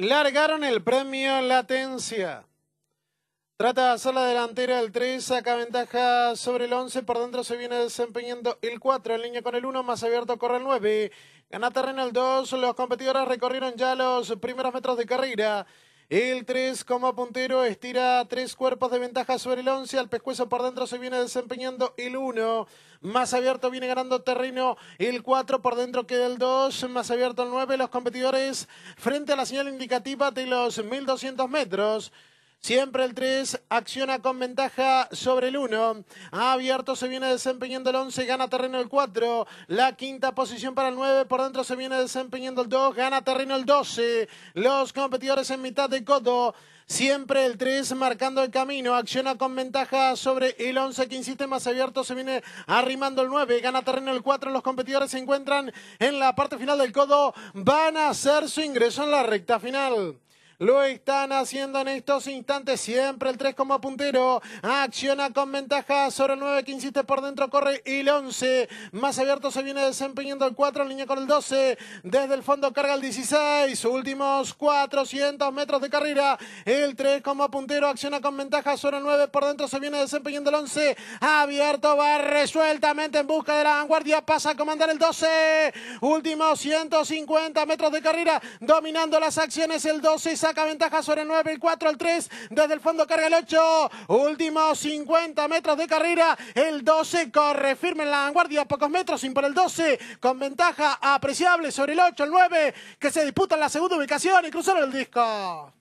Largaron el premio Latencia. Trata DE HACER la delantera el 3, saca ventaja sobre el 11, por dentro se viene desempeñando el 4, en línea con el 1, más abierto corre el 9, gana terreno el 2, los competidores recorrieron ya los primeros metros de carrera. El 3 como puntero estira tres cuerpos de ventaja sobre el 11. Al pescuezo por dentro se viene desempeñando el 1. Más abierto viene ganando terreno el 4. Por dentro queda el 2. Más abierto el 9. Los competidores frente a la señal indicativa de los 1200 metros. Siempre el 3 acciona con ventaja sobre el 1. Abierto se viene desempeñando el 11, gana terreno el 4. La quinta posición para el 9, por dentro se viene desempeñando el 2, gana terreno el 12. Los competidores en mitad de codo. Siempre el 3 marcando el camino, acciona con ventaja sobre el 11 que insiste más abierto, se viene arrimando el 9, gana terreno el 4, los competidores se encuentran en la parte final del codo, van a hacer su ingreso en la recta final. Lo están haciendo en estos instantes. Siempre el 3 como puntero. Acciona con ventaja sobre el 9 que insiste por dentro. Corre el 11. Más abierto se viene desempeñando el 4 en línea con el 12. Desde el fondo carga el 16. Últimos 400 metros de carrera. El 3 como puntero. Acciona con ventaja sobre el 9. Por dentro se viene desempeñando el 11. Abierto va resueltamente en busca de la vanguardia. Pasa a comandar el 12. Últimos 150 metros de carrera. Dominando las acciones el 12 saca ventaja sobre el 9, el 4, el 3, desde el fondo carga el 8, últimos 50 metros de carrera, el 12 corre firme en la vanguardia, pocos metros, sin por el 12, con ventaja apreciable sobre el 8, el 9, que se disputa en la segunda ubicación y cruzaron el disco.